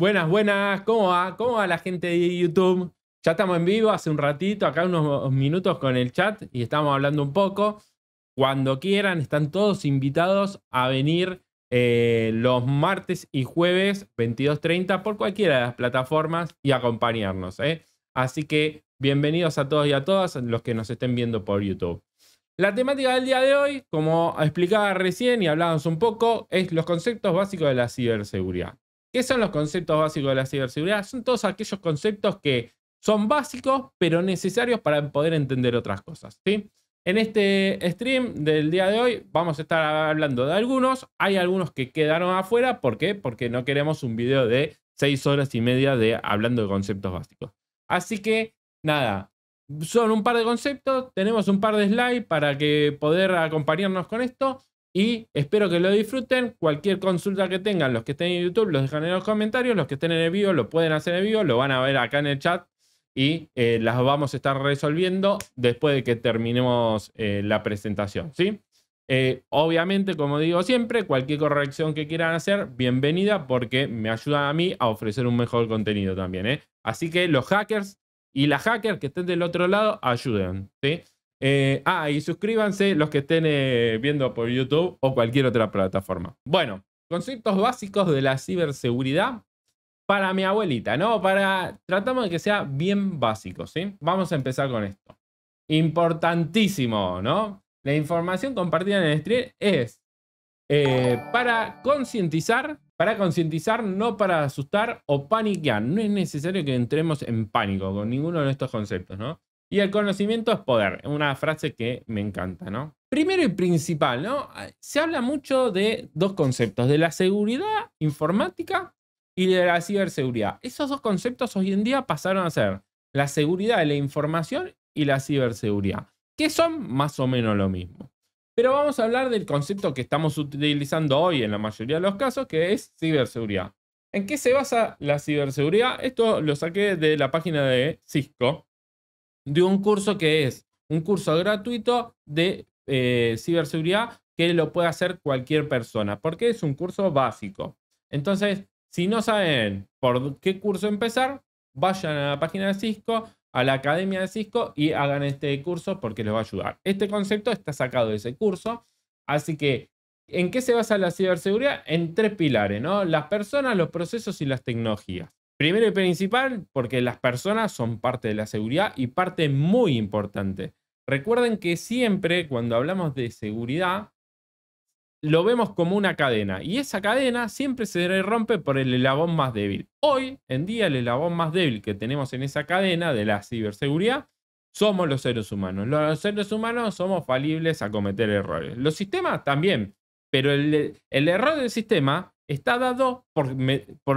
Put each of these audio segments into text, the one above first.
Buenas, buenas, ¿cómo va? ¿Cómo va la gente de YouTube? Ya estamos en vivo hace un ratito, acá unos minutos con el chat y estamos hablando un poco. Cuando quieran, están todos invitados a venir eh, los martes y jueves 22.30 por cualquiera de las plataformas y acompañarnos. ¿eh? Así que bienvenidos a todos y a todas los que nos estén viendo por YouTube. La temática del día de hoy, como explicaba recién y hablábamos un poco, es los conceptos básicos de la ciberseguridad. ¿Qué son los conceptos básicos de la ciberseguridad? Son todos aquellos conceptos que son básicos, pero necesarios para poder entender otras cosas. ¿sí? En este stream del día de hoy vamos a estar hablando de algunos. Hay algunos que quedaron afuera. ¿Por qué? Porque no queremos un video de seis horas y media de hablando de conceptos básicos. Así que, nada, son un par de conceptos. Tenemos un par de slides para que poder acompañarnos con esto. Y espero que lo disfruten. Cualquier consulta que tengan, los que estén en YouTube, los dejan en los comentarios. Los que estén en el vivo, lo pueden hacer en vivo, lo van a ver acá en el chat y eh, las vamos a estar resolviendo después de que terminemos eh, la presentación. ¿sí? Eh, obviamente, como digo siempre, cualquier corrección que quieran hacer, bienvenida porque me ayuda a mí a ofrecer un mejor contenido también. Así que los hackers y las hackers que estén del otro lado, ayuden. ¿sí? Eh, ah, y suscríbanse los que estén eh, viendo por YouTube o cualquier otra plataforma. Bueno, conceptos básicos de la ciberseguridad para mi abuelita, ¿no? Para, tratamos de que sea bien básico, ¿sí? Vamos a empezar con esto. Importantísimo, ¿no? La información compartida en el stream es eh, para concientizar, para concientizar, no para asustar o paniquear. No es necesario que entremos en pánico con ninguno de estos conceptos, ¿no? Y el conocimiento es poder, una frase que me encanta, ¿no? Primero y principal, ¿no? Ah, se habla mucho de dos conceptos, de la seguridad informática y de la ciberseguridad. Esos dos conceptos hoy en día pasaron a ser la seguridad de la información y la ciberseguridad, que son más o menos lo mismo. Pero vamos a hablar del concepto que estamos utilizando hoy en la mayoría de los casos, que es ciberseguridad. ¿En qué se basa la ciberseguridad? Esto lo saqué de la página de Cisco, de un curso que es un curso gratuito de eh, ciberseguridad que lo puede hacer cualquier persona, porque es un curso básico. Entonces, si no saben por qué curso empezar, vayan a la página de Cisco, a la academia de Cisco y hagan este curso porque les va a ayudar. Este concepto está sacado de ese curso, así que ¿en qué se basa la ciberseguridad? En tres pilares, ¿no? Las personas, los procesos y las tecnologías. Primero y principal, porque las personas son parte de la seguridad y parte muy importante. Recuerden que siempre cuando hablamos de seguridad, lo vemos como una cadena y esa cadena siempre se rompe por el elabón más débil. Hoy en día el elabón más débil que tenemos en esa cadena de la ciberseguridad somos los seres humanos. Los seres humanos somos falibles a cometer errores. Los sistemas también, pero el error del sistema está dado por,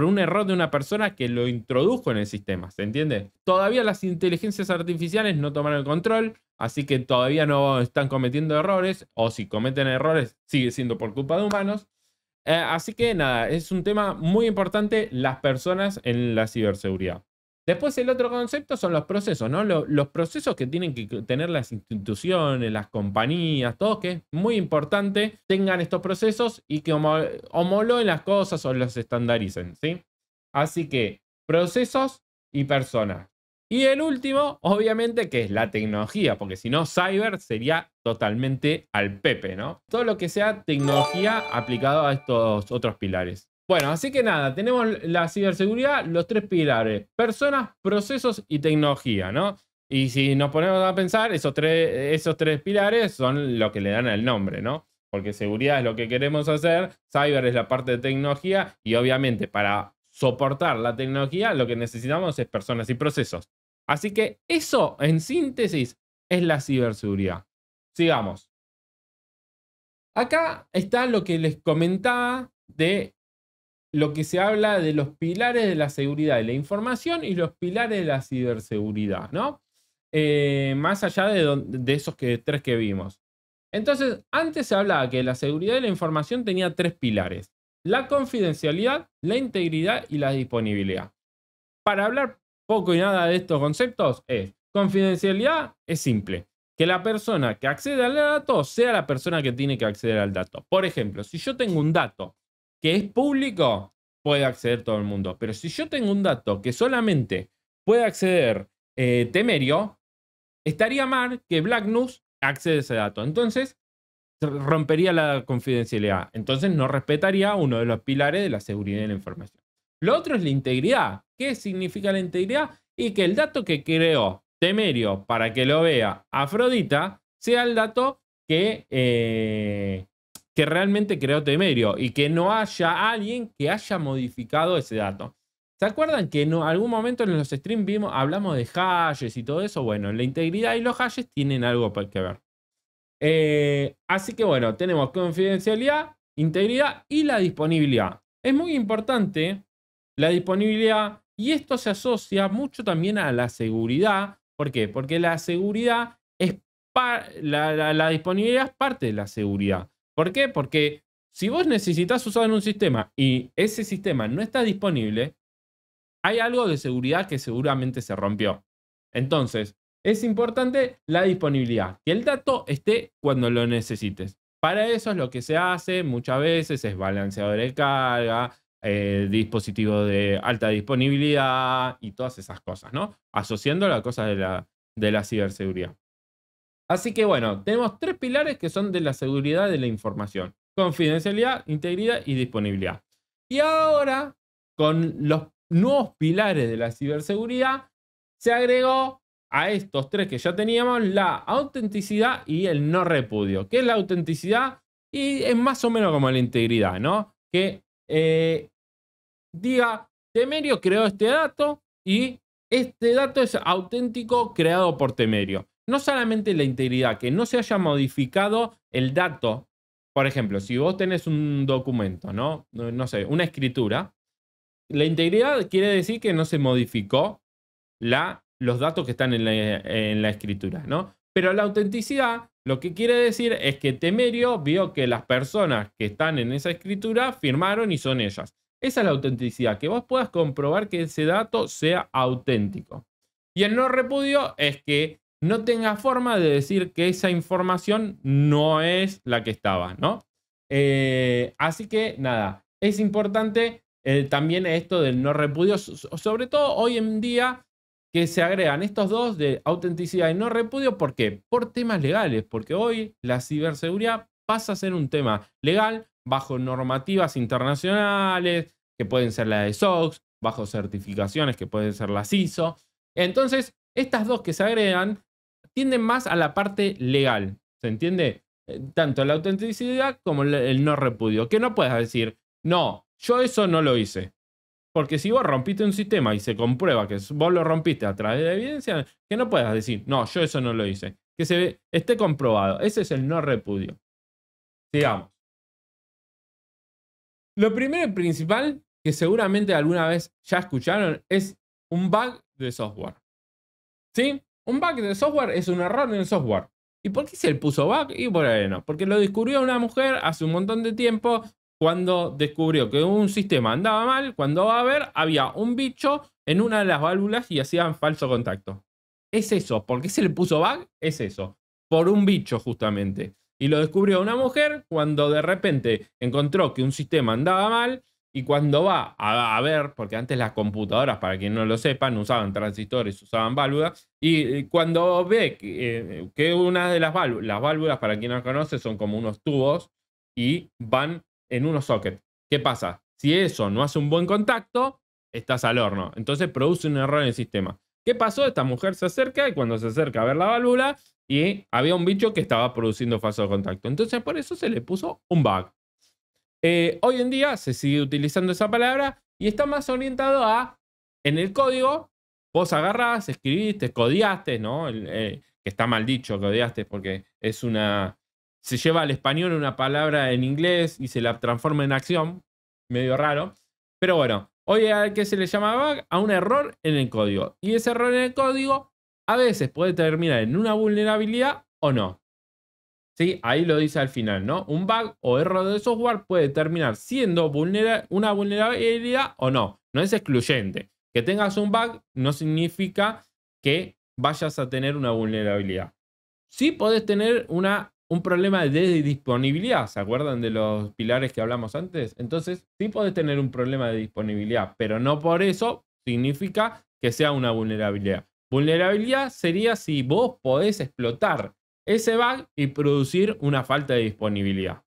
un error de una persona que lo introdujo en el sistema, ¿se entiende? Todavía las inteligencias artificiales no tomaron el control, así que todavía no están cometiendo errores, o si cometen errores sigue siendo por culpa de humanos. Eh, así que nada, es un tema muy importante las personas en la ciberseguridad. Después el otro concepto son los procesos, ¿no? Los, procesos que tienen que tener las instituciones, las compañías, todo que es muy importante, tengan estos procesos y que homologuen las cosas o las estandaricen, ¿sí? Así que procesos y personas. Y el último, obviamente, que es la tecnología, porque si no, cyber sería totalmente al pepe, ¿no? Todo lo que sea tecnología aplicado a estos otros pilares. Bueno, así que nada, tenemos la ciberseguridad, los tres pilares, personas, procesos y tecnología, ¿no? Y si nos ponemos a pensar, esos tres, esos tres pilares son lo que le dan el nombre, ¿no? Porque seguridad es lo que queremos hacer, cyber es la parte de tecnología y obviamente para soportar la tecnología lo que necesitamos es personas y procesos. Así que eso, en síntesis, es la ciberseguridad. Sigamos. Acá está lo que les comentaba de lo que se habla de los pilares de la seguridad de la información y los pilares de la ciberseguridad, ¿no? Eh, más allá de, esos tres que vimos. Entonces, antes se hablaba que la seguridad de la información tenía tres pilares, la confidencialidad, la integridad y la disponibilidad. Para hablar poco y nada de estos conceptos es, confidencialidad es simple, que la persona que accede al dato sea la persona que tiene que acceder al dato. Por ejemplo, si yo tengo un dato que es público, puede acceder todo el mundo. Pero si yo tengo un dato que solamente puede acceder eh, Temerio, estaría mal que Black News acceda a ese dato. Entonces, rompería la confidencialidad. Entonces, no respetaría uno de los pilares de la seguridad de la información. Lo otro es la integridad. ¿Qué significa la integridad? Y que el dato que creó Temerio para que lo vea Afrodita sea el dato que eh, que realmente creó Temerio y que no haya alguien que haya modificado ese dato. ¿Se acuerdan que en algún momento en los streams vimos, hablamos de hashes y todo eso? Bueno, la integridad y los hashes tienen algo que ver. Eh, así que bueno, tenemos confidencialidad, integridad y la disponibilidad. Es muy importante la disponibilidad y esto se asocia mucho también a la seguridad. ¿Por qué? Porque la seguridad es la disponibilidad es parte de la seguridad. ¿Por qué? Porque si vos necesitas usar un sistema y ese sistema no está disponible, hay algo de seguridad que seguramente se rompió. Entonces, es importante la disponibilidad, que el dato esté cuando lo necesites. Para eso es lo que se hace muchas veces, es balanceador de carga, eh, dispositivo de alta disponibilidad y todas esas cosas, ¿no? Asociando las cosas de la ciberseguridad. Así que bueno, tenemos tres pilares que son de la seguridad de la información. Confidencialidad, integridad y disponibilidad. Y ahora, con los nuevos pilares de la ciberseguridad, se agregó a estos tres que ya teníamos la autenticidad y el no repudio. ¿Qué es la autenticidad? Y es más o menos como la integridad, ¿no? Que eh, diga, Temerio creó este dato y este dato es auténtico creado por Temerio no solamente la integridad, que no se haya modificado el dato. Por ejemplo, si vos tenés un documento, ¿no? No sé, una escritura, la integridad quiere decir que no se modificó la, los datos que están en la, escritura, ¿no? Pero la autenticidad lo que quiere decir es que Temerio vio que las personas que están en esa escritura firmaron y son ellas. Esa es la autenticidad, que vos puedas comprobar que ese dato sea auténtico. Y el no repudio es que no tenga forma de decir que esa información no es la que estaba, ¿no? Eh, así que nada, es importante eh, también esto del no repudio, sobre todo hoy en día que se agregan estos dos de autenticidad y no repudio, ¿por qué? Por temas legales, porque hoy la ciberseguridad pasa a ser un tema legal bajo normativas internacionales, que pueden ser las de SOX, bajo certificaciones, que pueden ser las ISO. Entonces, estas dos que se agregan tienden más a la parte legal, ¿se entiende? Eh, tanto la autenticidad como el no repudio, que no puedas decir, no, yo eso no lo hice. Porque si vos rompiste un sistema y se comprueba que vos lo rompiste a través de evidencia, que no puedas decir, no, yo eso no lo hice. Que se ve, esté comprobado. Ese es el no repudio. Sigamos. Lo primero y principal que seguramente alguna vez ya escucharon es un bug de software. ¿Sí? Un bug de software es un error en el software. ¿Y por qué se le puso bug? Y por no? porque lo descubrió una mujer hace un montón de tiempo cuando descubrió que un sistema andaba mal, cuando va a ver, había un bicho en una de las válvulas y hacían falso contacto. Es eso, ¿por qué se le puso bug? Es eso, por un bicho justamente. Y lo descubrió una mujer cuando de repente encontró que un sistema andaba mal y cuando va a, ver, porque antes las computadoras, para quien no lo sepan, usaban transistores, usaban válvulas, y cuando ve eh, que, una de las válvulas, las válvulas, para quien no conoce, son como unos tubos y van en unos sockets. ¿Qué pasa? Si eso no hace un buen contacto, estás al horno. Entonces produce un error en el sistema. ¿Qué pasó? Esta mujer se acerca y cuando se acerca a ver la válvula, y había un bicho que estaba produciendo falso contacto. Entonces por eso se le puso un bug. Eh, hoy en día se sigue utilizando esa palabra y está más orientado a, en el código, vos agarrás, escribiste, codiaste, ¿no? Eh, que está mal dicho, codiaste, porque es una... Se lleva al español una palabra en inglés y se la transforma en acción, medio raro. Pero bueno, hoy a qué se le llama llamaba a un error en el código. Y ese error en el código a veces puede terminar en una vulnerabilidad o no. Ahí lo dice al final, ¿no? Un bug o error de software puede terminar siendo una vulnerabilidad o no. No es excluyente. Que tengas un bug no significa que vayas a tener una vulnerabilidad. Sí podés tener una, un problema de disponibilidad. ¿Se acuerdan de los pilares que hablamos antes? Entonces, sí podés tener un problema de disponibilidad, pero no por eso significa que sea una vulnerabilidad. Vulnerabilidad sería si vos podés explotar ese bug y producir una falta de disponibilidad.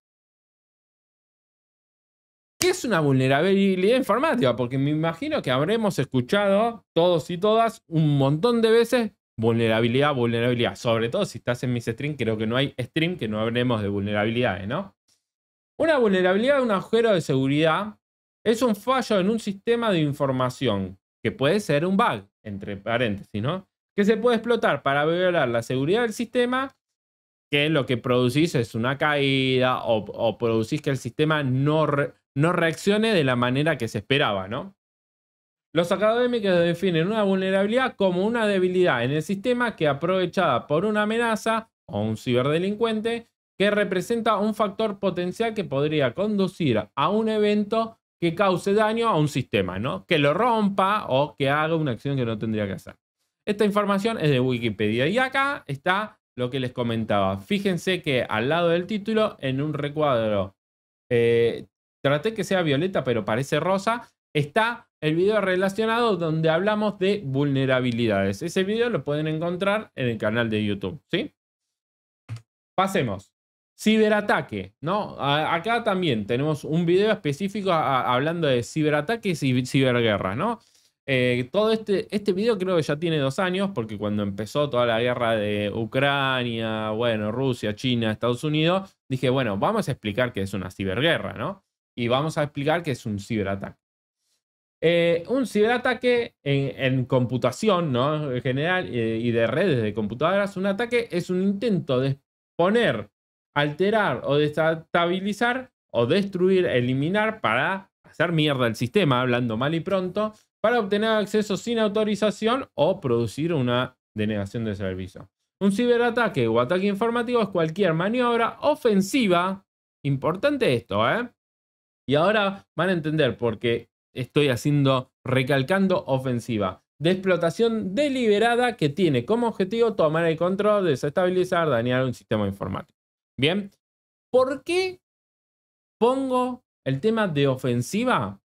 ¿Qué es una vulnerabilidad informática? Porque me imagino que habremos escuchado todos y todas un montón de veces vulnerabilidad, vulnerabilidad. Sobre todo si estás en mis streams, creo que no hay stream que no hablemos de vulnerabilidades, ¿no? Una vulnerabilidad, un agujero de seguridad, es un fallo en un sistema de información, que puede ser un bug, entre paréntesis, ¿no? Que se puede explotar para violar la seguridad del sistema que lo que producís es una caída o, producís que el sistema no, no reaccione de la manera que se esperaba, ¿no? Los académicos definen una vulnerabilidad como una debilidad en el sistema que aprovechada por una amenaza o un ciberdelincuente que representa un factor potencial que podría conducir a un evento que cause daño a un sistema, ¿no? Que lo rompa o que haga una acción que no tendría que hacer. Esta información es de Wikipedia y acá está lo que les comentaba. Fíjense que al lado del título, en un recuadro, eh, traté que sea violeta, pero parece rosa, está el video relacionado donde hablamos de vulnerabilidades. Ese video lo pueden encontrar en el canal de YouTube, ¿sí? Pasemos. Ciberataque, ¿no? acá también tenemos un video específico hablando de ciberataques y ciberguerras, ¿no? Eh, todo este, este video creo que ya tiene dos años, porque cuando empezó toda la guerra de Ucrania, bueno, Rusia, China, Estados Unidos, dije, bueno, vamos a explicar que es una ciberguerra, ¿no? Y vamos a explicar que es un ciberataque. Eh, un ciberataque en, computación, ¿no? En general, eh, y de redes de computadoras, un ataque es un intento de exponer, alterar o desestabilizar o destruir, eliminar para hacer mierda el sistema, hablando mal y pronto, para obtener acceso sin autorización o producir una denegación de servicio. Un ciberataque o ataque informático es cualquier maniobra ofensiva. Importante esto, ¿eh? Y ahora van a entender por qué estoy haciendo, recalcando ofensiva. De explotación deliberada que tiene como objetivo tomar el control, desestabilizar, dañar un sistema informático. Bien, ¿por qué pongo el tema de ofensiva?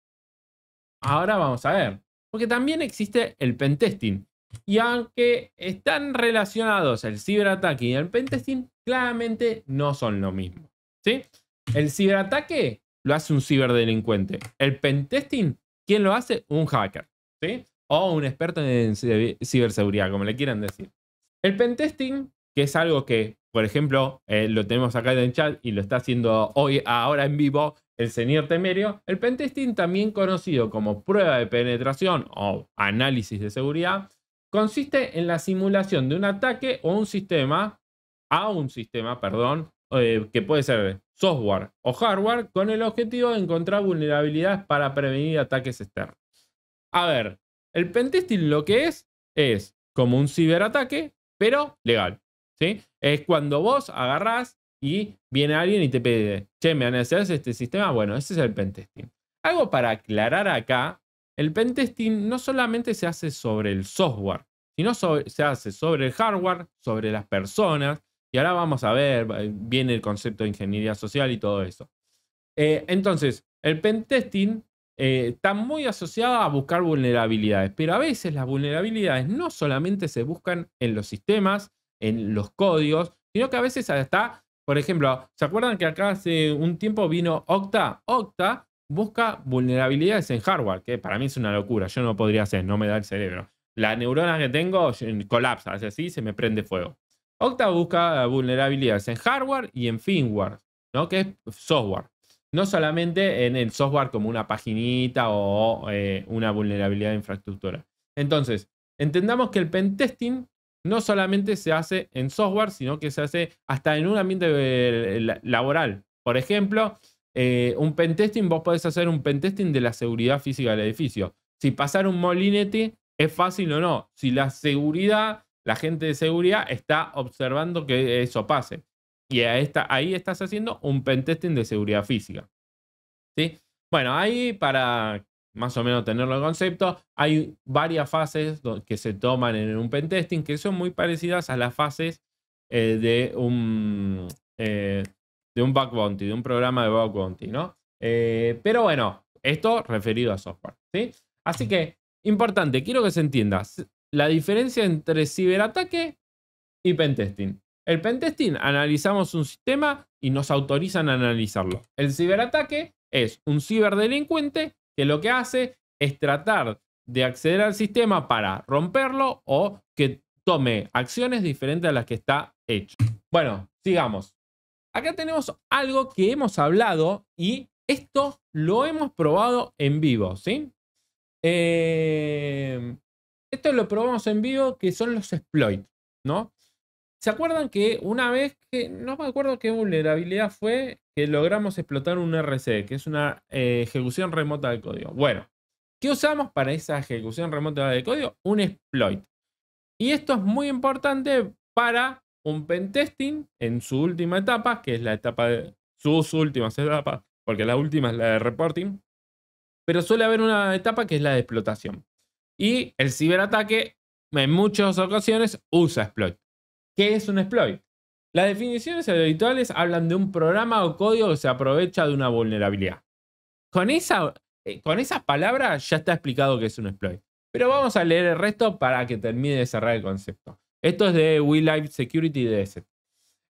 Ahora vamos a ver. Porque también existe el pentesting. Y aunque están relacionados el ciberataque y el pentesting, claramente no son lo mismo. ¿sí? El ciberataque lo hace un ciberdelincuente. El pentesting, ¿quién lo hace? Un hacker. ¿sí? O un experto en ciberseguridad, como le quieran decir. El pentesting, que es algo que, por ejemplo, eh, lo tenemos acá en el chat y lo está haciendo hoy, ahora en vivo, el señor Temerio, el pentesting, también conocido como prueba de penetración o análisis de seguridad, consiste en la simulación de un ataque o un sistema, a un sistema, perdón, eh, que puede ser software o hardware, con el objetivo de encontrar vulnerabilidades para prevenir ataques externos. A ver, el pentesting lo que es es como un ciberataque, pero legal. ¿sí? Es cuando vos agarrás y viene alguien y te pide, che, ¿me analizas este sistema? Bueno, ese es el pentesting. Algo para aclarar acá, el pentesting no solamente se hace sobre el software, sino se hace sobre el hardware, sobre las personas, y ahora vamos a ver, eh, viene el concepto de ingeniería social y todo eso. Eh, entonces, el pentesting eh, está muy asociado a buscar vulnerabilidades, pero a veces las vulnerabilidades no solamente se buscan en los sistemas, en los códigos, sino que a veces hasta por ejemplo, ¿se acuerdan que acá hace un tiempo vino Octa? Octa busca vulnerabilidades en hardware, que para mí es una locura. Yo no podría hacer, no me da el cerebro. La neurona que tengo colapsa, así, se me prende fuego. Octa busca vulnerabilidades en hardware y en firmware, ¿no? que es software. No solamente en el software como una paginita o eh, una vulnerabilidad de infraestructura. Entonces, entendamos que el pentesting no solamente se hace en software, sino que se hace hasta en un ambiente eh, laboral. Por ejemplo, eh, un pentesting, vos podés hacer un pentesting de la seguridad física del edificio. Si pasar un molinete es fácil o no. Si la seguridad, la gente de seguridad está observando que eso pase. Y ahí, ahí estás haciendo un pentesting de seguridad física. Bueno, ahí para más o menos tenerlo en concepto. Hay varias fases que se toman en un pentesting que son muy parecidas a las fases eh, de, un, eh, de un bounty, de un programa de bug bounty, ¿no? Eh, pero bueno, esto referido a software, ¿sí? Así que, importante, quiero que se entienda la diferencia entre ciberataque y pentesting. El pentesting analizamos un sistema y nos autorizan a analizarlo. El ciberataque es un ciberdelincuente que lo que hace es tratar de acceder al sistema para romperlo o que tome acciones diferentes a las que está hecho. Bueno, sigamos. Acá tenemos algo que hemos hablado y esto lo hemos probado en vivo, ¿sí? Eh, esto lo probamos en vivo que son los exploits, ¿no? ¿Se acuerdan que una vez que, no me acuerdo qué vulnerabilidad fue, que logramos explotar un RC, que es una eh, ejecución remota del código? Bueno, ¿qué usamos para esa ejecución remota del código? Un exploit. Y esto es muy importante para un pentesting en su última etapa, que es la etapa de sus últimas etapas, porque la última es la de reporting, pero suele haber una etapa que es la de explotación. Y el ciberataque en muchas ocasiones usa exploit. ¿Qué es un exploit? Las definiciones habituales hablan de un programa o código que se aprovecha de una vulnerabilidad. Con, esa, eh, con esas palabras ya está explicado que es un exploit. Pero vamos a leer el resto para que termine de cerrar el concepto. Esto es de WeLive Security DS.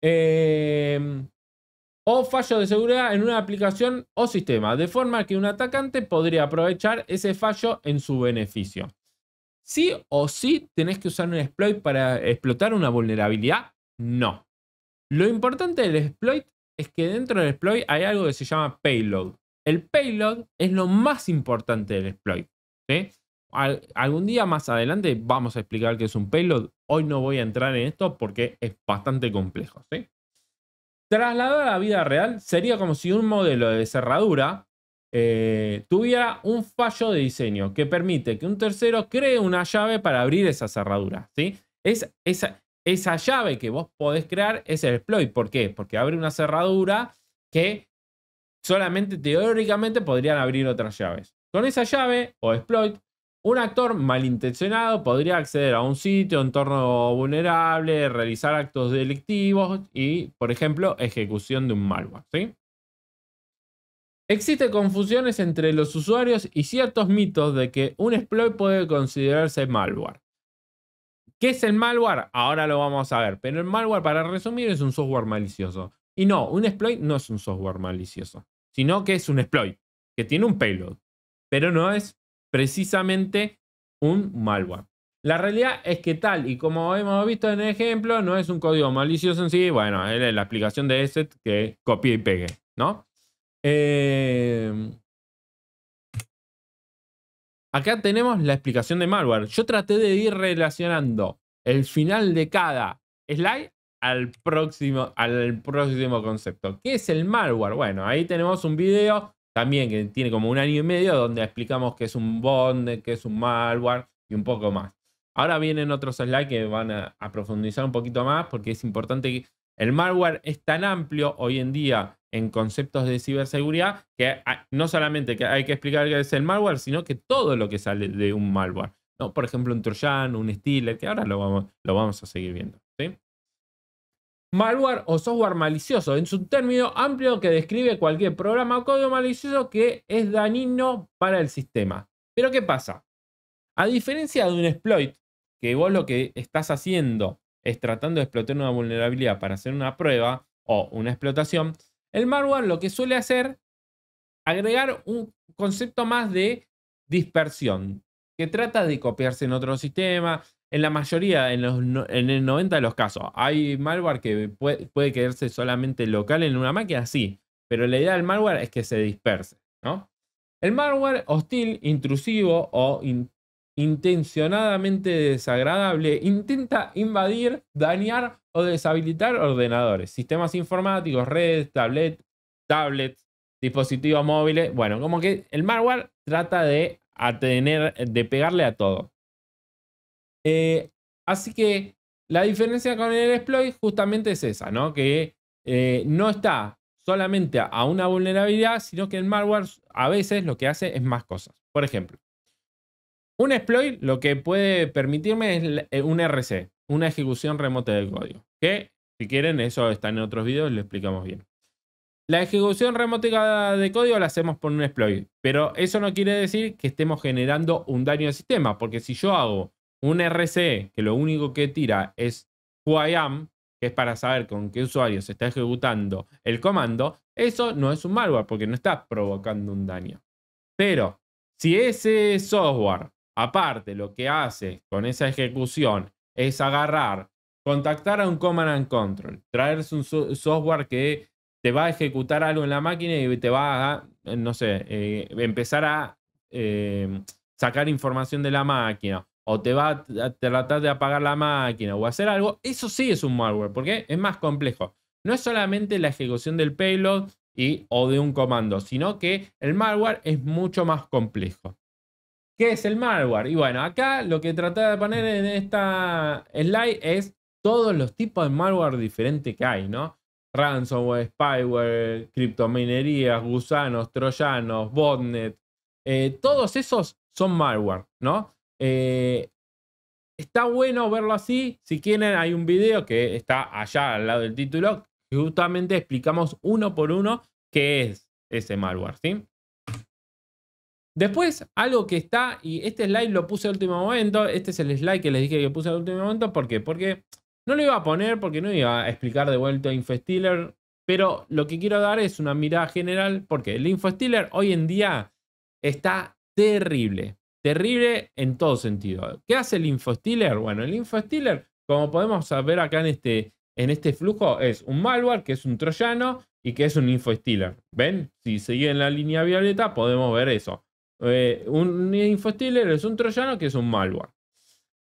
Em, o fallo de seguridad en una aplicación o sistema, de forma que un atacante podría aprovechar ese fallo en su beneficio. ¿Sí o sí tenés que usar un exploit para explotar una vulnerabilidad? No. Lo importante del exploit es que dentro del exploit hay algo que se llama payload. El payload es lo más importante del exploit. algún día más adelante vamos a explicar qué es un payload. Hoy no voy a entrar en esto porque es bastante complejo. ¿sí? Trasladado a la vida real sería como si un modelo de cerradura eh, tuviera un fallo de diseño que permite que un tercero cree una llave para abrir esa cerradura. ¿sí? esa, llave que vos podés crear es el exploit. ¿Por qué? Porque abre una cerradura que solamente teóricamente podrían abrir otras llaves. Con esa llave o exploit, un actor malintencionado podría acceder a un sitio, entorno vulnerable, realizar actos delictivos y, por ejemplo, ejecución de un malware. ¿sí? Existen confusiones entre los usuarios y ciertos mitos de que un exploit puede considerarse malware. ¿Qué es el malware? Ahora lo vamos a ver, pero el malware, para resumir, es un software malicioso. Y no, un exploit no es un software malicioso, sino que es un exploit, que tiene un payload, pero no es precisamente un malware. La realidad es que tal y como hemos visto en el ejemplo, no es un código malicioso en sí, bueno, es la aplicación de ESET que copia y pegue, ¿no? Eh, acá tenemos la explicación de malware. Yo traté de ir relacionando el final de cada slide al próximo, al próximo concepto. ¿Qué es el malware? Bueno, ahí tenemos un video también que tiene como un año y medio donde explicamos qué es un bond, qué es un malware y un poco más. Ahora vienen otros slides que van a, profundizar un poquito más porque es importante que... El malware es tan amplio hoy en día en conceptos de ciberseguridad que no solamente hay que explicar qué es el malware, sino que todo lo que sale de un malware. ¿no? Por ejemplo, un Trojan, un stealer, que ahora lo vamos, lo vamos a seguir viendo. Malware o software malicioso es un término amplio que describe cualquier programa o código malicioso que es dañino para el sistema. Pero ¿qué pasa? A diferencia de un exploit, que vos lo que estás haciendo es tratando de explotar una vulnerabilidad para hacer una prueba o una explotación, el malware lo que suele hacer, agregar un concepto más de dispersión, que trata de copiarse en otro sistema. En la mayoría, en, los, en el 90 de los casos, hay malware que puede, quedarse solamente local en una máquina, sí, pero la idea del malware es que se disperse, ¿no? El malware hostil, intrusivo o intencionadamente desagradable intenta invadir, dañar o deshabilitar ordenadores, sistemas informáticos, redes, tablet, tablets, dispositivos móviles. Bueno, como que el malware trata de, atener, de pegarle a todo. Eh, así que la diferencia con el exploit justamente es esa, ¿no? Que eh, no está solamente a una vulnerabilidad, sino que el malware a veces lo que hace es más cosas. Por ejemplo, un exploit lo que puede permitirme es eh, un RC, una ejecución remota de código. Que si quieren, eso está en otros videos, lo explicamos bien. La ejecución remota de código la hacemos por un exploit, pero eso no quiere decir que estemos generando un daño al sistema, porque si yo hago un RC que lo único que tira es am que es para saber con qué usuario se está ejecutando el comando, eso no es un malware porque no está provocando un daño. Pero si ese software Aparte, lo que hace con esa ejecución es agarrar, contactar a un command and control, traerse un software que te va a ejecutar algo en la máquina y te va a, no sé, eh, empezar a em, sacar información de la máquina o te va a tratar de apagar la máquina o hacer algo, eso sí es un malware, porque es más complejo. No es solamente la ejecución del payload y, o de un comando, sino que el malware es mucho más complejo. ¿Qué es el malware? Y bueno, acá lo que traté de poner en esta slide es todos los tipos de malware diferentes que hay, ¿no? Ransomware, spyware, criptominerías, gusanos, troyanos, botnet. Eh, todos esos son malware, ¿no? Eh, está bueno verlo así. Si quieren, hay un video que está allá al lado del título que justamente explicamos uno por uno qué es ese malware, ¿sí? Después, algo que está, y este slide lo puse al último momento, este es el slide que les dije que puse al último momento, ¿por qué? Porque no lo iba a poner, porque no iba a explicar de vuelta InfoStealer, pero lo que quiero dar es una mirada general, porque el InfoStealer hoy en día está terrible, terrible en todo sentido. ¿Qué hace el InfoStealer? Bueno, el InfoStealer, como podemos ver acá en este, en este flujo, es un malware, que es un troyano, y que es un InfoStealer. ¿Ven? Si en la línea violeta podemos ver eso. Eh, un infostealer es un troyano que es un malware.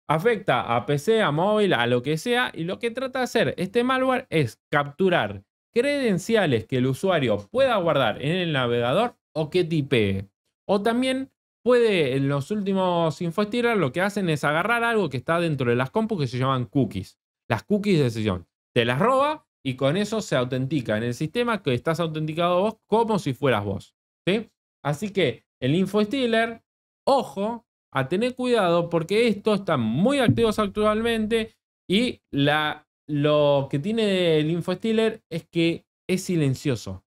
Afecta a PC, a móvil, a lo que sea, y lo que trata de hacer este malware es capturar credenciales que el usuario pueda guardar en el navegador o que tipee. O también puede, en los últimos InfoStealer lo que hacen es agarrar algo que está dentro de las compu que se llaman cookies. Las cookies de sesión. Te las roba y con eso se autentica en el sistema que estás autenticado vos como si fueras vos. Así que el InfoStealer. Ojo, a tener cuidado porque estos están muy activos actualmente y la, lo que tiene el InfoStealer es que es silencioso.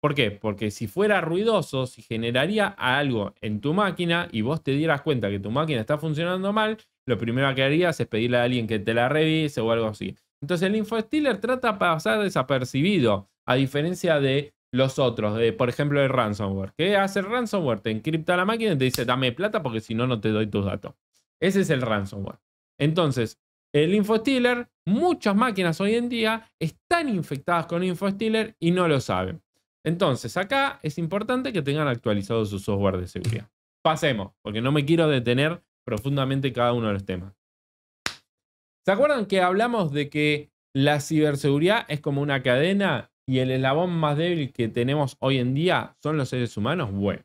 ¿Por qué? Porque si fuera ruidoso, si generaría algo en tu máquina y vos te dieras cuenta que tu máquina está funcionando mal, lo primero que harías es pedirle a alguien que te la revise o algo así. Entonces el InfoStealer trata de pasar desapercibido, a diferencia de los otros, por ejemplo, el ransomware. ¿Qué hace el ransomware? Te encripta la máquina y te dice, dame plata porque si no, no te doy tus datos. Ese es el ransomware. Entonces, el InfoStealer, muchas máquinas hoy en día están infectadas con InfoStealer y no lo saben. Entonces, acá es importante que tengan actualizado su software de seguridad. Pasemos, porque no me quiero detener profundamente cada uno de los temas. ¿Se acuerdan que hablamos de que la ciberseguridad es como una cadena y el eslabón más débil que tenemos hoy en día son los seres humanos, bueno,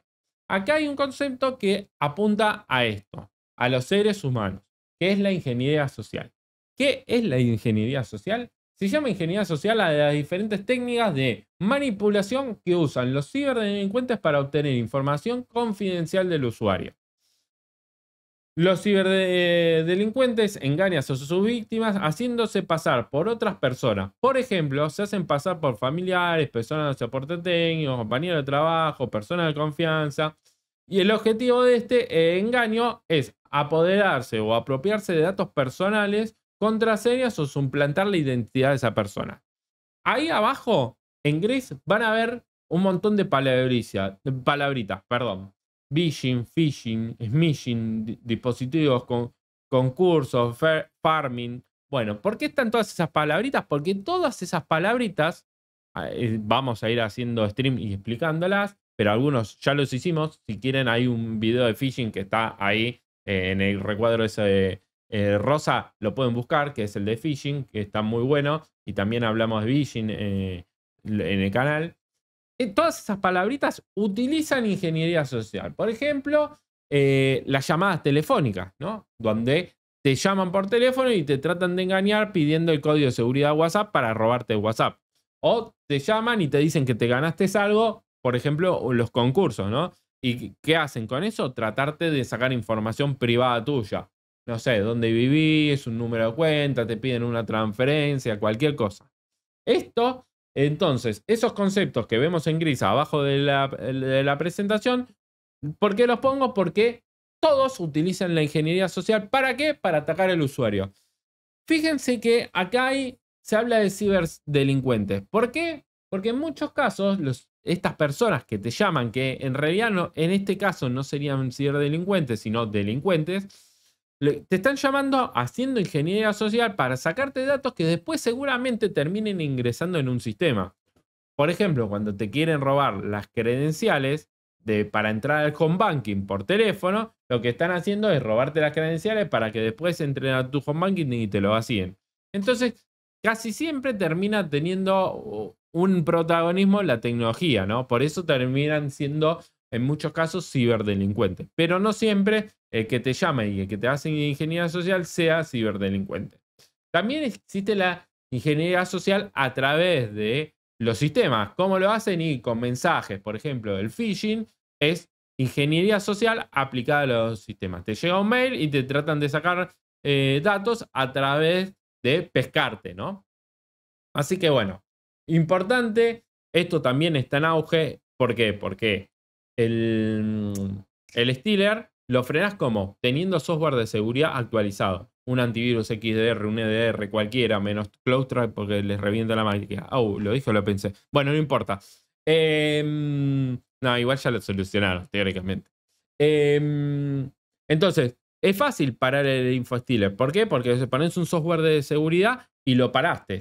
acá hay un concepto que apunta a esto, a los seres humanos, que es la ingeniería social. ¿Qué es la ingeniería social? Se llama ingeniería social a las diferentes técnicas de manipulación que usan los ciberdelincuentes para obtener información confidencial del usuario. Los ciberdelincuentes engañan a sus víctimas haciéndose pasar por otras personas. Por ejemplo, se hacen pasar por familiares, personas de soporte técnico, compañeros de trabajo, personas de confianza. Y el objetivo de este eh, engaño es apoderarse o apropiarse de datos personales, contraseñas o suplantar la identidad de esa persona. Ahí abajo, en gris, van a ver un montón de palabritas, perdón phishing, phishing, smishing, dispositivos, con, concursos, farming. Bueno, ¿por qué están todas esas palabritas? Porque todas esas palabritas, ah, eh, vamos a ir haciendo stream y explicándolas, pero algunos ya los hicimos. Si quieren, hay un video de phishing que está ahí eh, en el recuadro ese de, eh, rosa, lo pueden buscar, que es el de phishing, que está muy bueno. Y también hablamos de phishing en el canal. Eh, todas esas palabritas utilizan ingeniería social. Por ejemplo, eh, las llamadas telefónicas, ¿no? Donde te llaman por teléfono y te tratan de engañar pidiendo el código de seguridad WhatsApp para robarte WhatsApp. O te llaman y te dicen que te ganaste algo, por ejemplo, los concursos, ¿no? ¿Y qué hacen con eso? Tratarte de sacar información privada tuya. No sé, dónde vivís, un número de cuenta, te piden una transferencia, cualquier cosa. Esto entonces, esos conceptos que vemos en gris abajo de la, presentación, ¿por qué los pongo? Porque todos utilizan la ingeniería social. ¿Para qué? Para atacar al usuario. Fíjense que acá se habla de ciberdelincuentes. ¿Por qué? Porque en muchos casos, estas personas que te llaman, que en realidad en este caso no serían ciberdelincuentes, sino delincuentes, te están llamando haciendo ingeniería social para sacarte datos que después seguramente terminen ingresando en un sistema. Por ejemplo, cuando te quieren robar las credenciales de, para entrar al home banking por teléfono, lo que están haciendo es robarte las credenciales para que después entren a tu home banking y te lo vacíen. Entonces, casi siempre termina teniendo uh, un protagonismo la tecnología, ¿no? Por eso terminan siendo en muchos casos ciberdelincuente. Pero no siempre el que te llama y el que te hace ingeniería social sea ciberdelincuente. También existe la ingeniería social a través de los sistemas. ¿Cómo lo hacen? Y con mensajes, por ejemplo, el phishing es ingeniería social aplicada a los sistemas. Te llega un mail y te tratan de sacar eh, datos a través de pescarte, ¿no? Así que bueno, importante, esto también está en auge. ¿Por qué? Porque el, mm, el Stealer lo frenas como teniendo software de seguridad actualizado. Un antivirus XDR, un EDR, cualquiera, menos CloudTrack porque les revienta la máquina. Oh, lo dije o lo pensé. Bueno, no importa. Em, no, igual ya lo solucionaron, teóricamente. Em, entonces, es fácil parar el InfoStealer. ¿Por qué? Porque pones un software de seguridad y lo paraste.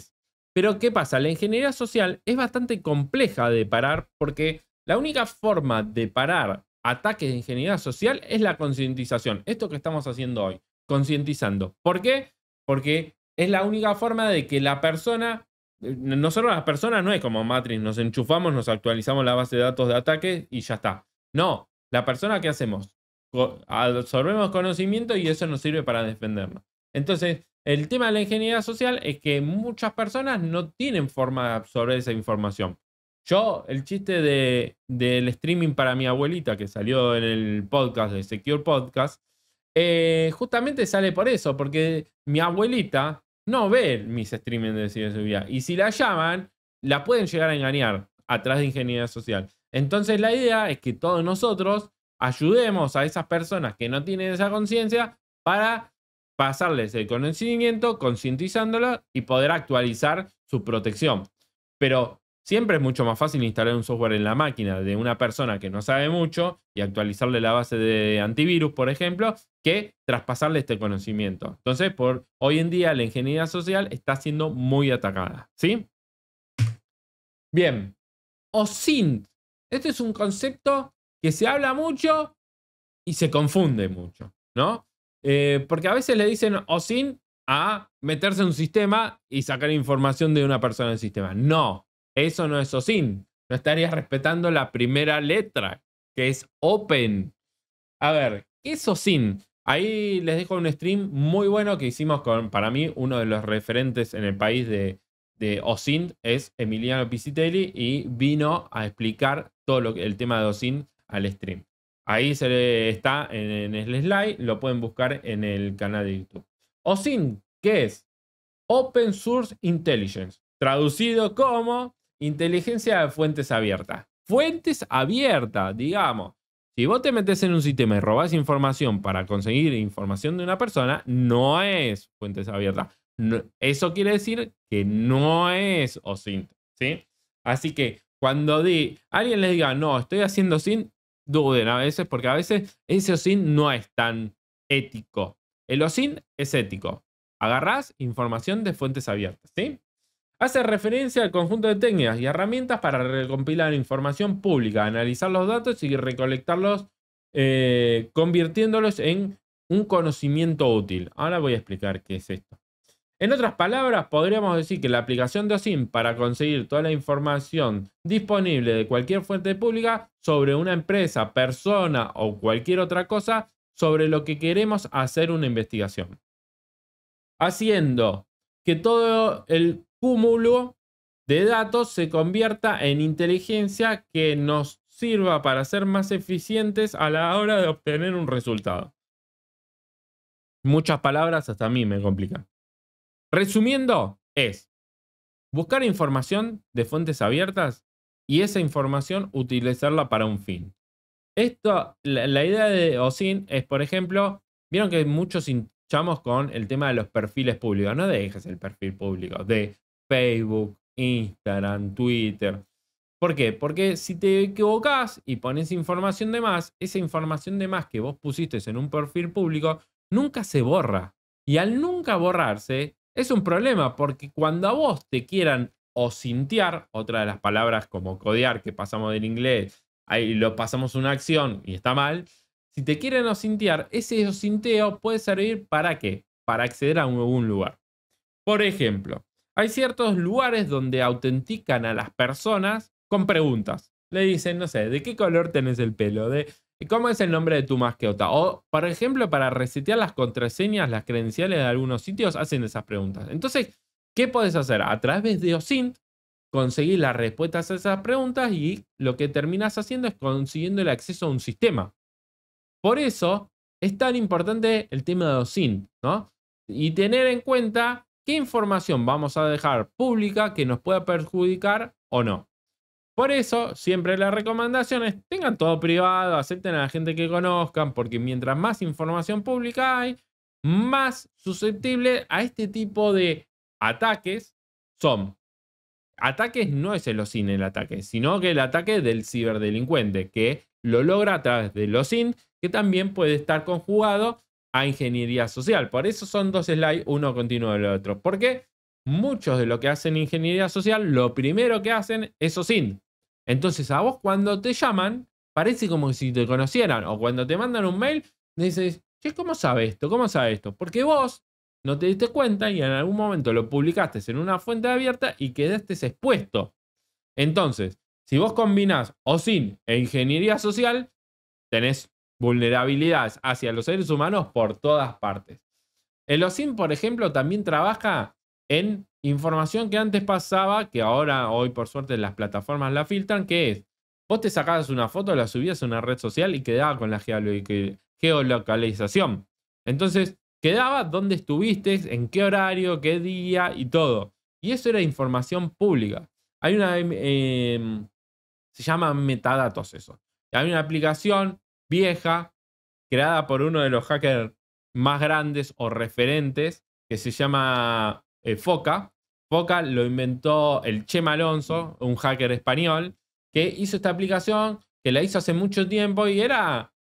Pero ¿qué pasa? La ingeniería social es bastante compleja de parar porque la única forma de parar ataques de ingeniería social es la concientización. Esto que estamos haciendo hoy, concientizando. ¿Por qué? Porque es la única forma de que la persona, eh, nosotros las personas no es como Matrix, nos enchufamos, nos actualizamos la base de datos de ataques y ya está. No, la persona que hacemos, absorbemos conocimiento y eso nos sirve para defendernos. Entonces, el tema de la ingeniería social es que muchas personas no tienen forma de absorber esa información. Yo, el chiste del streaming para mi abuelita que salió en el podcast de Secure Podcast, eh, justamente sale por eso, porque mi abuelita no ve mis streamings de ciberseguridad. Y si la llaman, la pueden llegar a engañar atrás de ingeniería social. Entonces la idea es que todos nosotros ayudemos a esas personas que no tienen esa conciencia para pasarles el conocimiento, concientizándola y poder actualizar su protección. Pero Siempre es mucho más fácil instalar un software en la máquina de una persona que no sabe mucho y actualizarle la base de antivirus, por ejemplo, que traspasarle este conocimiento. Entonces, por hoy en día la ingeniería social está siendo muy atacada, ¿sí? Bien, OSINT. Este es un concepto que se habla mucho y se confunde mucho, ¿no? Eh, porque a veces le dicen OSINT a meterse en un sistema y sacar información de una persona del sistema. No, eso no es Osin, No estarías respetando la primera letra, que es Open. A ver, ¿qué es OSIN? Ahí les dejo un stream muy bueno que hicimos con, para mí, uno de los referentes en el país de, de OSINT es Emiliano Pisitelli y vino a explicar todo lo el tema de Osin al stream. Ahí se le está en, el slide, lo pueden buscar en el canal de YouTube. Osin, ¿qué es? Open Source Intelligence, traducido como Inteligencia de fuentes abiertas. Fuentes abiertas, digamos. Si vos te metes en un sistema y robás información para conseguir información de una persona, no es fuentes abiertas. eso quiere decir que no es OSINT. ¿sí? Así que cuando alguien les diga, no, estoy haciendo OSINT, duden a veces, porque a veces ese OSINT no es tan ético. El OSINT es ético. Agarrás información de fuentes abiertas. ¿sí? Hace referencia al conjunto de técnicas y herramientas para recompilar información pública, analizar los datos y recolectarlos, eh, convirtiéndolos en un conocimiento útil. Ahora voy a explicar qué es esto. En otras palabras, podríamos decir que la aplicación de OSIM para conseguir toda la información disponible de cualquier fuente pública sobre una empresa, persona o cualquier otra cosa sobre lo que queremos hacer una investigación. Haciendo que todo el cúmulo de datos se convierta en inteligencia que nos sirva para ser más eficientes a la hora de obtener un resultado. Muchas palabras hasta a mí me complican. Resumiendo, es buscar información de fuentes abiertas y esa información utilizarla para un fin. Esto, la, idea de OSIN es, por ejemplo, vieron que muchos hinchamos con el tema de los perfiles públicos. No dejes el perfil público, de Facebook, Instagram, Twitter. ¿Por qué? Porque si te equivocás y pones información de más, esa información de más que vos pusiste en un perfil público nunca se borra. Y al nunca borrarse, es un problema porque cuando a vos te quieran o sintiar otra de las palabras como codear que pasamos del inglés, ahí lo pasamos una acción y está mal, si te quieren sintiar ese osinteo puede servir para qué? Para acceder a algún lugar. Por ejemplo, hay ciertos lugares donde autentican a las personas con preguntas. Le dicen, no sé, ¿de qué color tenés el pelo? cómo es el nombre de tu mascota? O, por ejemplo, para resetear las contraseñas, las credenciales de algunos sitios, hacen esas preguntas. Entonces, ¿qué podés hacer? A través de OSINT, conseguir las respuestas a esas preguntas y lo que terminas haciendo es consiguiendo el acceso a un sistema. Por eso es tan importante el tema de OSINT, ¿no? Y tener en cuenta información vamos a dejar pública que nos pueda perjudicar o no. Por eso, siempre las recomendaciones tengan todo privado, acepten a la gente que conozcan, porque mientras más información pública hay, más susceptible a este tipo de ataques son. Ataques no es el sin el ataque, sino que el ataque del ciberdelincuente, que lo logra a través del sin, que también puede estar conjugado a ingeniería social. Por eso son dos slides, uno continuo del otro. Porque muchos de lo que hacen ingeniería social, lo primero que hacen es OSINT. Entonces a vos cuando te llaman, parece como si te conocieran. O cuando te mandan un mail, dices, che, ¿cómo sabe esto? ¿Cómo sabe esto? Porque vos no te diste cuenta y en algún momento lo publicaste en una fuente abierta y quedaste expuesto. Entonces, si vos combinás OSIN e ingeniería social, tenés vulnerabilidades hacia los seres humanos por todas partes. El OSIM, por ejemplo, también trabaja en información que antes pasaba, que ahora, hoy por suerte, las plataformas la filtran, que es, vos te sacabas una foto, la subías a una red social y quedaba con la geolocalización. Entonces, quedaba dónde estuviste, en qué horario, qué día y todo. Y eso era información pública. Hay una... Em, se llama metadatos eso. Hay una aplicación vieja, creada por uno de los hackers más grandes o referentes, que se llama eh, Foca. Foca lo inventó el Chema Alonso, un hacker español, que hizo esta aplicación, que la hizo hace mucho tiempo y era,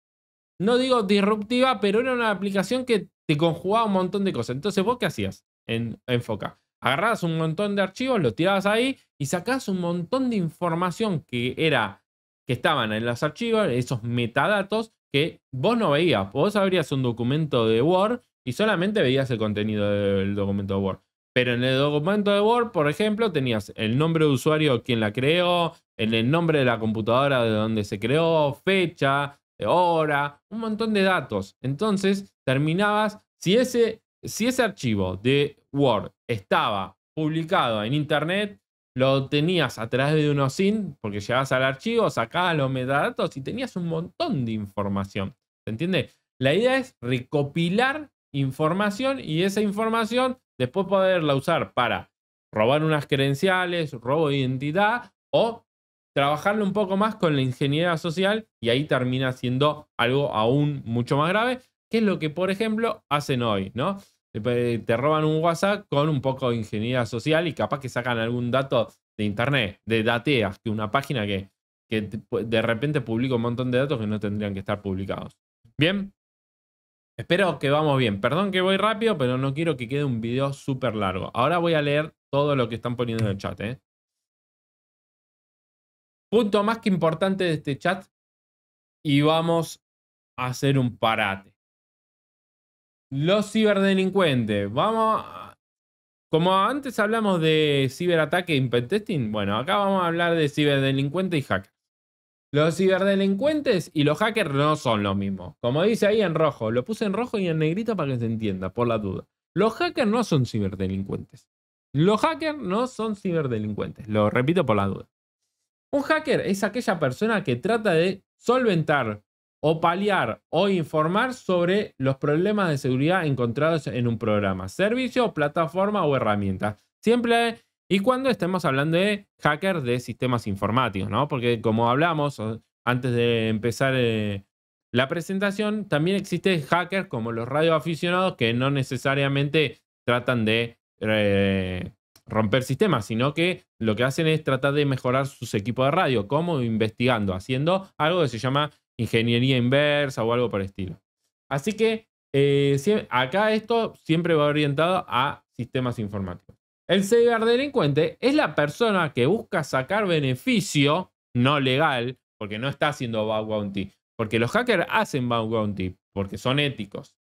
no digo disruptiva, pero era una aplicación que te conjugaba un montón de cosas. Entonces, ¿vos qué hacías en, Foca? Agarrabas un montón de archivos, los tirabas ahí y sacabas un montón de información que era que estaban en los archivos, esos metadatos que vos no veías. Vos abrías un documento de Word y solamente veías el contenido del documento de Word. Pero en el documento de Word, por ejemplo, tenías el nombre de usuario, quien la creó, el nombre de la computadora de donde se creó, fecha, hora, un montón de datos. Entonces, terminabas, si ese, si ese archivo de Word estaba publicado en Internet, lo tenías a través de unos SIN, porque llegabas al archivo, sacabas los metadatos y tenías un montón de información. ¿Se entiende? La idea es recopilar información y esa información después poderla usar para robar unas credenciales, robo de identidad o trabajarlo un poco más con la ingeniería social y ahí termina siendo algo aún mucho más grave, que es lo que por ejemplo hacen hoy, ¿no? Eh, te roban un WhatsApp con un poco de ingeniería social y capaz que sacan algún dato de internet, de dateas, que una página que, de repente publica un montón de datos que no tendrían que estar publicados. Bien, espero que vamos bien. Perdón que voy rápido, pero no quiero que quede un video súper largo. Ahora voy a leer todo lo que están poniendo en el chat. ¿eh? Punto más que importante de este chat y vamos a hacer un parate. Los ciberdelincuentes. Vamos. Como antes hablamos de ciberataque y e pentesting, bueno, acá vamos a hablar de ciberdelincuentes y hackers. Los ciberdelincuentes y los hackers no son lo mismo Como dice ahí en rojo, lo puse en rojo y en negrito para que se entienda, por la duda. Los hackers no son ciberdelincuentes. Los hackers no son ciberdelincuentes. Lo repito por la duda. Un hacker es aquella persona que trata de solventar o paliar o informar sobre los problemas de seguridad encontrados en un programa, servicio, plataforma o herramienta. Siempre y cuando estemos hablando de hackers de sistemas informáticos, ¿no? Porque como hablamos antes de empezar eh, la presentación, también existen hackers como los radioaficionados que no necesariamente tratan de eh, romper sistemas, sino que lo que hacen es tratar de mejorar sus equipos de radio, como investigando, haciendo algo que se llama ingeniería inversa o algo por el estilo. Así que eh, acá esto siempre va orientado a sistemas informáticos. El ciberdelincuente es la persona que busca sacar beneficio no legal, porque no está haciendo bug bounty, porque los hackers hacen bug bounty, porque son éticos.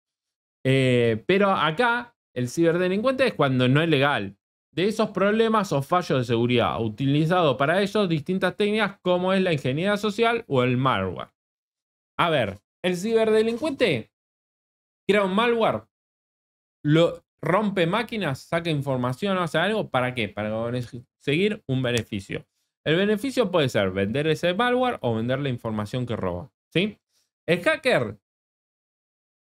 Eh, pero acá el ciberdelincuente es cuando no es legal. De esos problemas o fallos de seguridad, utilizado para eso distintas técnicas como es la ingeniería social o el malware. A ver, el ciberdelincuente crea un malware, lo rompe máquinas, saca información, hace algo. ¿Para qué? Para conseguir un beneficio. El beneficio puede ser vender ese malware o vender la información que roba. ¿Sí? El hacker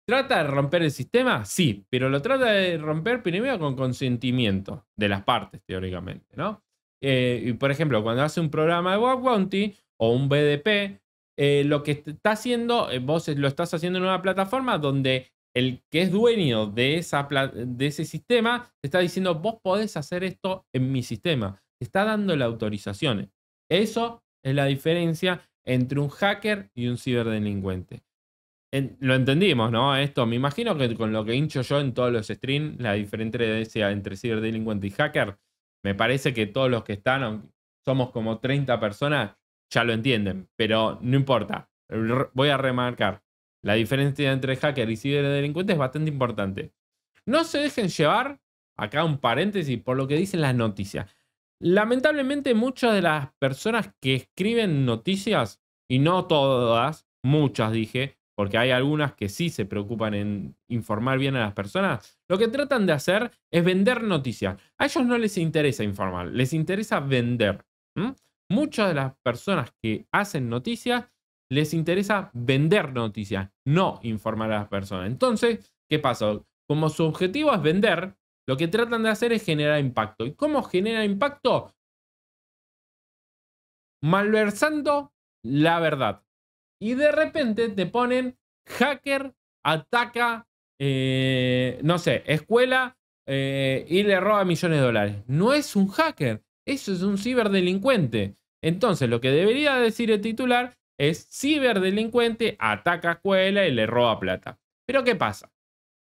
trata de romper el sistema, sí, pero lo trata de romper primero con consentimiento de las partes, teóricamente, ¿no? Eh, y por ejemplo, cuando hace un programa de Web Bounty o un BDP, eh, lo que está haciendo, eh, vos lo estás haciendo en una plataforma donde el que es dueño de, esa de ese sistema está diciendo, vos podés hacer esto en mi sistema. está dando la autorización. Eso es la diferencia entre un hacker y un ciberdelincuente. lo entendimos, ¿no? Esto me imagino que con lo que hincho yo en todos los streams, la diferencia entre ciberdelincuente y hacker, me parece que todos los que están, somos como 30 personas, ya lo entienden, pero no importa. Voy a remarcar. La diferencia entre hacker y ciberdelincuente es bastante importante. No se dejen llevar, acá un paréntesis, por lo que dicen las noticias. Lamentablemente muchas de las personas que escriben noticias, y no todas, muchas dije, porque hay algunas que sí se preocupan en informar bien a las personas, lo que tratan de hacer es vender noticias. A ellos no les interesa informar, les interesa vender muchas de las personas que hacen noticias les interesa vender noticias, no informar a las personas. Entonces, ¿qué pasa? Como su objetivo es vender, lo que tratan de hacer es generar impacto. ¿Y cómo genera impacto? Malversando la verdad. Y de repente te ponen hacker ataca, eh, no sé, escuela eh, y le roba millones de dólares. No es un hacker, eso es un ciberdelincuente. Entonces lo que debería decir el titular es ciberdelincuente ataca escuela y le roba plata. Pero ¿qué pasa?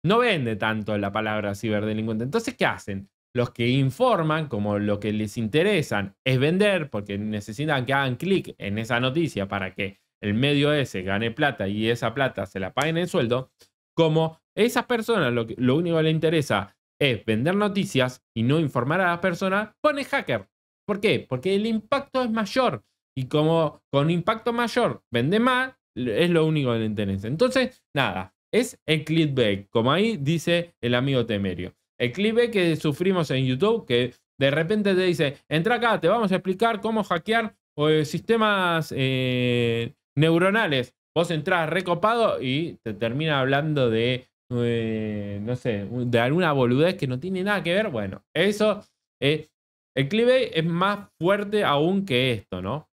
No vende tanto la palabra ciberdelincuente. Entonces, ¿qué hacen? Los que informan, como lo que les interesa es vender, porque necesitan que hagan clic en esa noticia para que el medio ese gane plata y esa plata se la paguen el sueldo, como esas personas lo, lo único que les interesa es vender noticias y no informar a las personas, pone hacker. ¿Por qué? Porque el impacto es mayor. Y como con impacto mayor vende más, es lo único que le interesa. Entonces, nada, es el clickbait, como ahí dice el amigo Temerio. El clickbait que sufrimos en YouTube, que de repente te dice, entra acá, te vamos a explicar cómo hackear eh, sistemas eh, neuronales. Vos entras recopado y te termina hablando de, eh, no sé, de alguna boludez que no tiene nada que ver. Bueno, eso es el clickbait es más fuerte aún que esto, ¿no?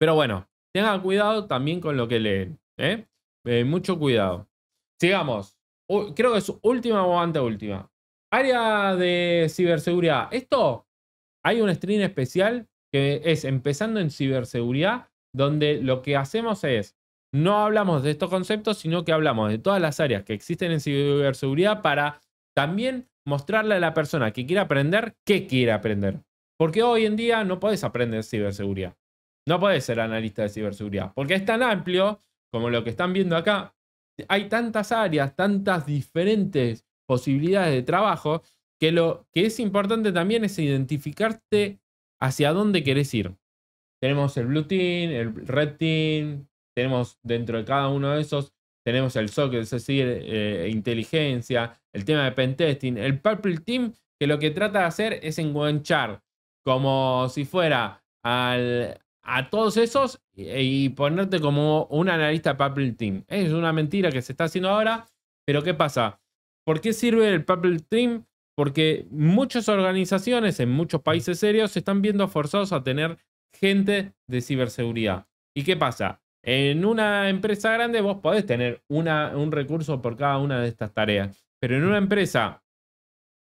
Pero bueno, tengan cuidado también con lo que leen, ¿eh? eh mucho cuidado. Sigamos. creo que es última o anteúltima. Área de ciberseguridad. Esto, hay un stream especial que es empezando en ciberseguridad, donde lo que hacemos es, no hablamos de estos conceptos, sino que hablamos de todas las áreas que existen en ciberseguridad para también mostrarle a la persona que quiere aprender qué quiere aprender. Porque hoy en día no podés aprender ciberseguridad. No podés ser analista de ciberseguridad. Porque es tan amplio como lo que están viendo acá. Hay tantas áreas, tantas diferentes posibilidades de trabajo, que lo que es importante también es identificarte hacia dónde querés ir. Tenemos el Blue Team, el Red Team, tenemos dentro de cada uno de esos tenemos el SOC, es decir, eh, inteligencia, el tema de pentesting, el Purple Team, que lo que trata de hacer es enganchar como si fuera al, a todos esos y, ponerte como un analista Purple Team. Es una mentira que se está haciendo ahora, pero ¿qué pasa? ¿Por qué sirve el Purple Team? Porque muchas organizaciones en muchos países serios se están viendo forzados a tener gente de ciberseguridad. ¿Y qué pasa? En una empresa grande vos podés tener una, un recurso por cada una de estas tareas, pero en una empresa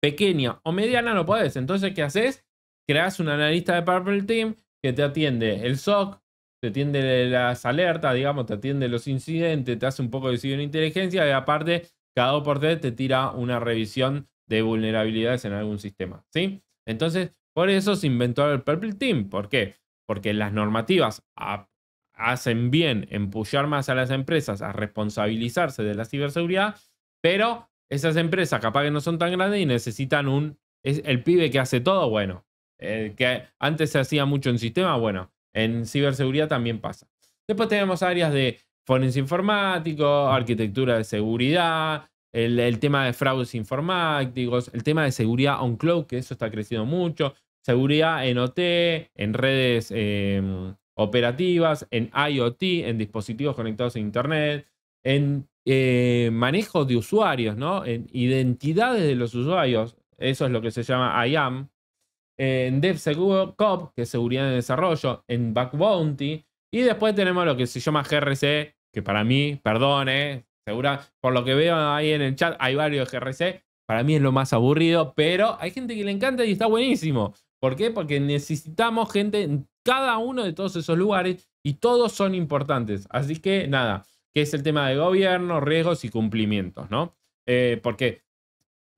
pequeña o mediana no podés. Entonces, ¿qué haces? Creas un analista de Purple Team que te atiende el SOC, te atiende las alertas, digamos, te atiende los incidentes, te hace un poco de inteligencia y aparte, cada oportunidad te tira una revisión de vulnerabilidades en algún sistema, ¿sí? Entonces, por eso se inventó el Purple Team. ¿Por qué? Porque las normativas hacen bien empujar más a las empresas a responsabilizarse de la ciberseguridad, pero esas empresas capaz que no son tan grandes y necesitan un... Es el pibe que hace todo, bueno. que antes se hacía mucho en sistema, bueno, en ciberseguridad también pasa. Después tenemos áreas de forense informático, arquitectura de seguridad, el, tema de fraudes informáticos, el tema de seguridad on cloud, que eso está creciendo mucho, seguridad en OT, en redes em, operativas, en IoT, en dispositivos conectados a Internet, en manejos eh, manejo de usuarios, ¿no? en identidades de los usuarios, eso es lo que se llama IAM, en DevSecOps, que es seguridad de desarrollo, en Back Bounty, y después tenemos lo que se llama GRC, que para mí, perdone, eh, segura, por lo que veo ahí en el chat, hay varios GRC, para mí es lo más aburrido, pero hay gente que le encanta y está buenísimo. ¿Por qué? Porque necesitamos gente cada uno de todos esos lugares y todos son importantes. Así que nada, que es el tema de gobierno, riesgos y cumplimientos, ¿no? Eh, porque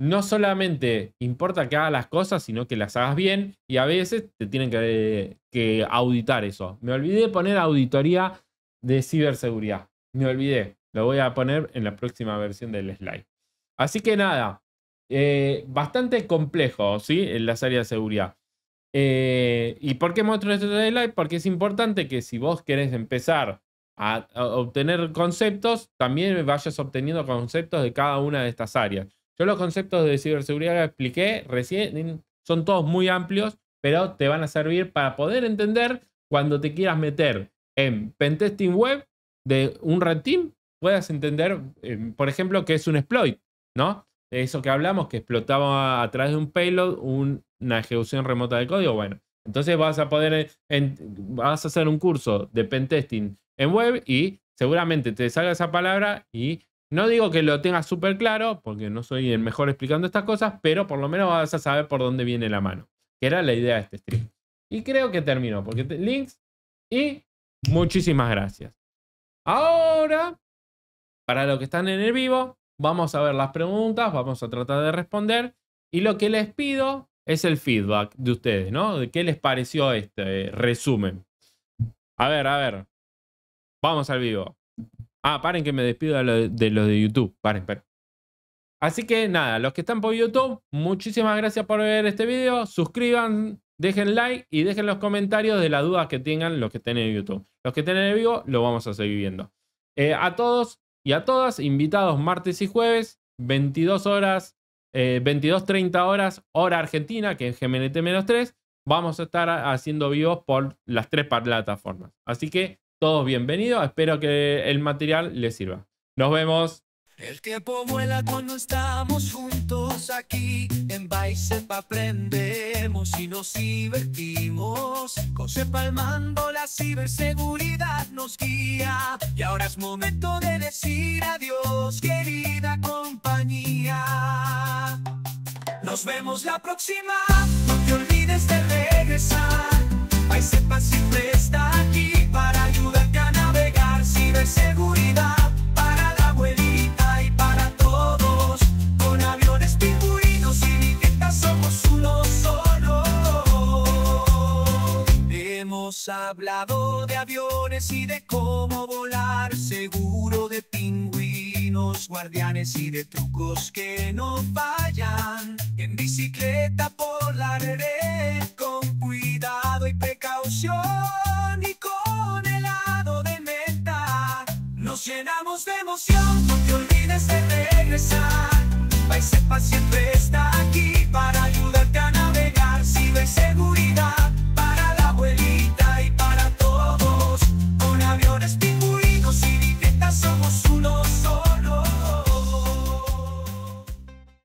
no solamente importa que hagas las cosas, sino que las hagas bien y a veces te tienen que, auditar eso. Me olvidé de poner auditoría de ciberseguridad. Me olvidé. Lo voy a poner en la próxima versión del slide. Así que nada, eh, bastante complejo, ¿sí? En las áreas de seguridad. Eh, ¿Y por qué muestro este live? Porque es importante que si vos querés empezar a, obtener conceptos, también vayas obteniendo conceptos de cada una de estas áreas. Yo los conceptos de ciberseguridad que expliqué recién son todos muy amplios, pero te van a servir para poder entender cuando te quieras meter en pentesting web de un red team, puedas entender, em, por ejemplo, qué es un exploit, ¿no? de eso que hablamos, que explotaba a través de un payload una ejecución remota de código, bueno, entonces vas a poder, eh, vas a hacer un curso de pentesting en web y seguramente te salga esa palabra y no digo que lo tengas súper claro, porque no soy el mejor explicando estas cosas, pero por lo menos vas a saber por dónde viene la mano, que era la idea de este stream. Y creo que terminó, porque links y muchísimas gracias. Ahora, para los que están en el vivo, Vamos a ver las preguntas, vamos a tratar de responder. Y lo que les pido es el feedback de ustedes, ¿no? ¿De qué les pareció este resumen? A ver, a ver. Vamos al vivo. Ah, paren que me despido de los de YouTube. Paren, paren. Así que nada, los que están por YouTube, muchísimas gracias por ver este video. Suscriban, dejen like y dejen los comentarios de las dudas que tengan los que estén en YouTube. Los que estén en vivo, lo vamos a seguir viendo. Eh, a todos, y a todas, invitados martes y jueves, 22 horas, eh, 22.30 horas, hora argentina, que es GMNT-3, vamos a estar haciendo vivos por las tres plataformas. Así que todos bienvenidos, espero que el material les sirva. Nos vemos. El tiempo estamos juntos aquí. Zumba sepa aprendemos y nos divertimos. Con sepa la ciberseguridad nos guía. Y ahora es momento de decir adiós, querida compañía. Nos vemos la próxima, no te olvides de regresar. Bye sepa siempre está aquí para ayudarte a navegar ciberseguridad. hemos hablado de aviones y de cómo volar seguro, de pingüinos, guardianes y de trucos que no fallan. En bicicleta por la red, con cuidado y precaución y con helado de meta Nos llenamos de emoción, no te olvides de regresar. Paisepa siempre está aquí para ayudarte a navegar. seguridad